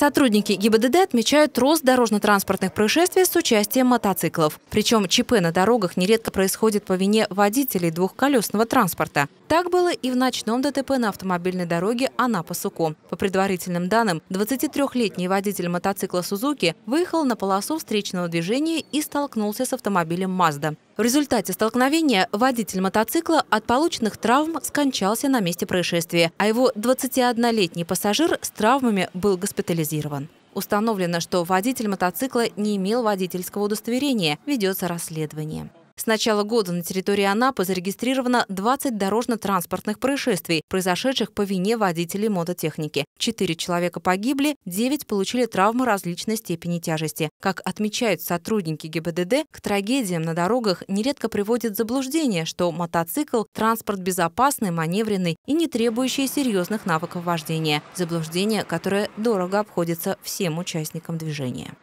Сотрудники ГИБДД отмечают рост дорожно-транспортных происшествий с участием мотоциклов. Причем ЧП на дорогах нередко происходит по вине водителей двухколесного транспорта. Так было и в ночном ДТП на автомобильной дороге Анапа-Суко. По предварительным данным, 23-летний водитель мотоцикла «Сузуки» выехал на полосу встречного движения и столкнулся с автомобилем «Мазда». В результате столкновения водитель мотоцикла от полученных травм скончался на месте происшествия, а его 21-летний пассажир с травмами был госпитализирован. Установлено, что водитель мотоцикла не имел водительского удостоверения. Ведется расследование. С начала года на территории Анапы зарегистрировано 20 дорожно-транспортных происшествий, произошедших по вине водителей мототехники. Четыре человека погибли, девять получили травмы различной степени тяжести. Как отмечают сотрудники ГИБДД, к трагедиям на дорогах нередко приводит заблуждение, что мотоцикл – транспорт безопасный, маневренный и не требующий серьезных навыков вождения. Заблуждение, которое дорого обходится всем участникам движения.